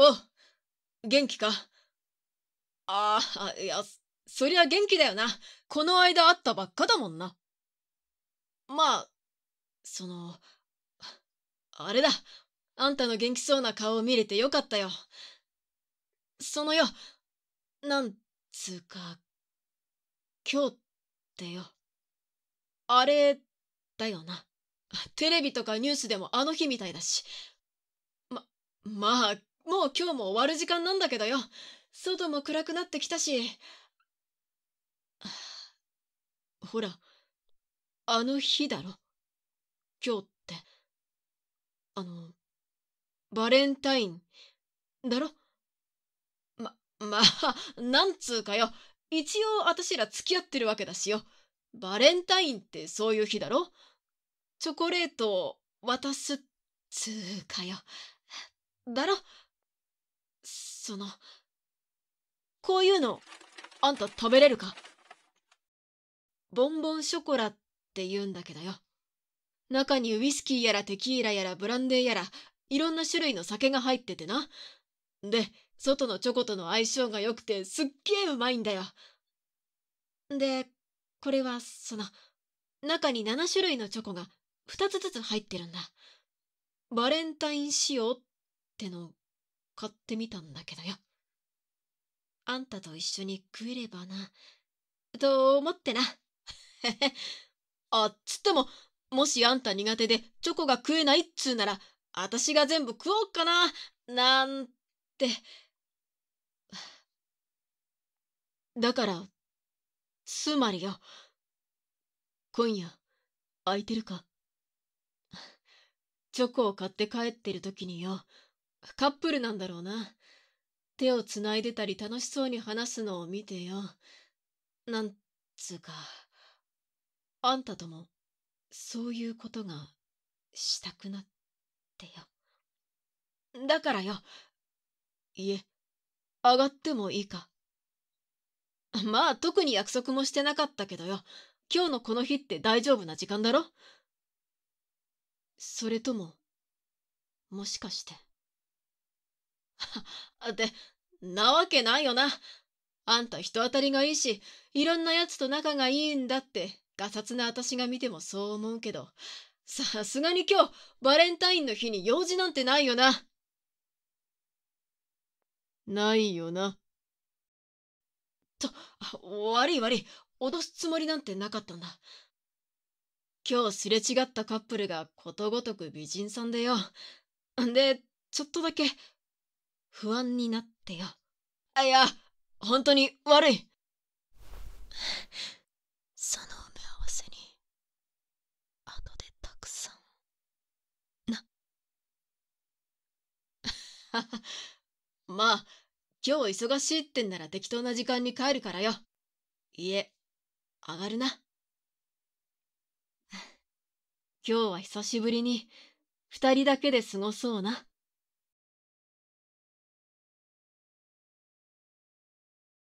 お元気かああ、いや、そりゃ元気だよな。この間会ったばっかだもんな。まあ、その、あれだ。あんたの元気そうな顔を見れてよかったよ。そのよ、なんつうか、今日ってよ。あれ、だよな。テレビとかニュースでもあの日みたいだし。ま、まあ、もう今日も終わる時間なんだけどよ。外も暗くなってきたし。ほら、あの日だろ。今日って。あの、バレンタイン、だろま、まあ、なんつうかよ。一応私ら付き合ってるわけだしよ。バレンタインってそういう日だろチョコレートを渡すっつうかよ。だろその、こういうの、あんた食べれるかボンボンショコラって言うんだけどよ。中にウイスキーやらテキーラやらブランデーやら、いろんな種類の酒が入っててな。で、外のチョコとの相性が良くてすっげえうまいんだよ。で、これはその、中に7種類のチョコが2つずつ入ってるんだ。バレンタイン仕様っての買ってみたんだけどよ。あんたと一緒に食えればな、と思ってな。あっつっても、もしあんた苦手でチョコが食えないっつうなら、あたしが全部食おうかな、なんて。だから、つまりよ、今夜、空いてるかチョコを買って帰ってる時によ、カップルなんだろうな。手をつないでたり楽しそうに話すのを見てよ。なんつうか、あんたとも、そういうことが、したくなってよ。だからよ。いえ、上がってもいいか。まあ、特に約束もしてなかったけどよ。今日のこの日って大丈夫な時間だろそれとも、もしかして。っ て、なわけないよな。あんた人当たりがいいし、いろんなやつと仲がいいんだって、ガサツな私が見てもそう思うけど、さすがに今日、バレンタインの日に用事なんてないよな。ないよな。と、悪い悪い、脅すつもりなんてなかったんだ。今日すれ違ったカップルがことごとく美人さんでよ。んで、ちょっとだけ不安になってよ。あ、いや、本当に悪い。その埋め合わせに、後でたくさん、な。まあ、今日忙しいってんなら適当な時間に帰るからよ。いえ、上がるな。今日は久しぶりに、二人だけで過ごそうな。